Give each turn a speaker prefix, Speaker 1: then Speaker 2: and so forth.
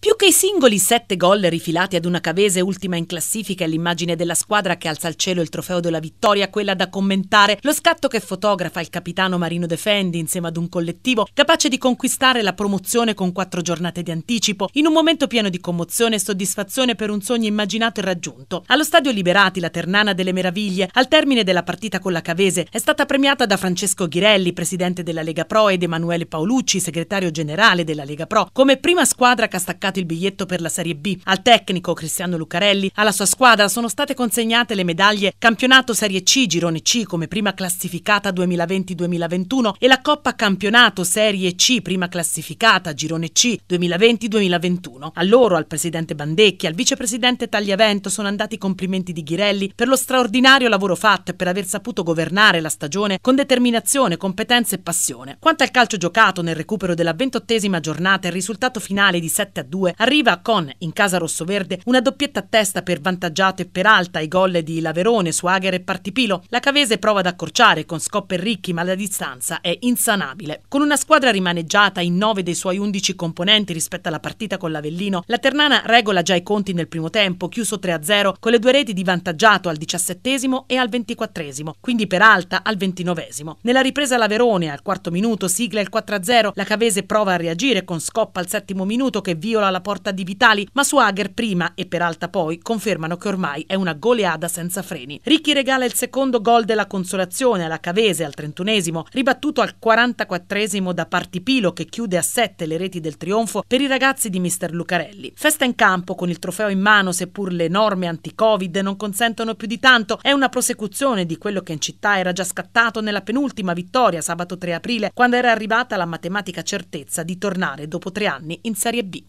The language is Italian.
Speaker 1: Più che i singoli sette gol rifilati ad una Cavese ultima in classifica e l'immagine della squadra che alza al cielo il trofeo della vittoria, quella da commentare, lo scatto che fotografa il capitano Marino Defendi insieme ad un collettivo capace di conquistare la promozione con quattro giornate di anticipo, in un momento pieno di commozione e soddisfazione per un sogno immaginato e raggiunto. Allo stadio Liberati, la Ternana delle Meraviglie, al termine della partita con la Cavese, è stata premiata da Francesco Ghirelli, presidente della Lega Pro, ed Emanuele Paolucci, segretario generale della Lega Pro, come prima squadra castaccata sbloccato il biglietto per la Serie B. Al tecnico Cristiano Lucarelli, alla sua squadra sono state consegnate le medaglie Campionato Serie C Girone C come prima classificata 2020-2021 e la Coppa Campionato Serie C prima classificata Girone C 2020-2021. A loro, al presidente Bandecchi, al vicepresidente Tagliavento sono andati i complimenti di Ghirelli per lo straordinario lavoro fatto e per aver saputo governare la stagione con determinazione, competenza e passione. Quanto al calcio giocato nel recupero della ventottesima giornata, il risultato finale di 7 a 2 2 arriva con, in casa rossoverde, una doppietta a testa per Vantaggiato e per alta i gol di Laverone, Suager e Partipilo. La Cavese prova ad accorciare con Scoppe e Ricchi, ma la distanza è insanabile. Con una squadra rimaneggiata in 9 dei suoi 11 componenti rispetto alla partita con l'Avellino, la Ternana regola già i conti nel primo tempo, chiuso 3-0 con le due reti di Vantaggiato al 17 e al 24 quindi per alta al 29 Nella ripresa Laverone al quarto minuto sigla il 4-0, la Cavese prova a reagire con Scoppa al settimo minuto che viola alla porta di Vitali, ma Swagger prima e Peralta poi confermano che ormai è una goleada senza freni. Ricchi regala il secondo gol della consolazione alla Cavese al 31 ribattuto al 44 da Partipilo che chiude a 7 le reti del trionfo per i ragazzi di mister Lucarelli. Festa in campo con il trofeo in mano seppur le norme anti-Covid non consentono più di tanto, è una prosecuzione di quello che in città era già scattato nella penultima vittoria sabato 3 aprile quando era arrivata la matematica certezza di tornare dopo tre anni in Serie B.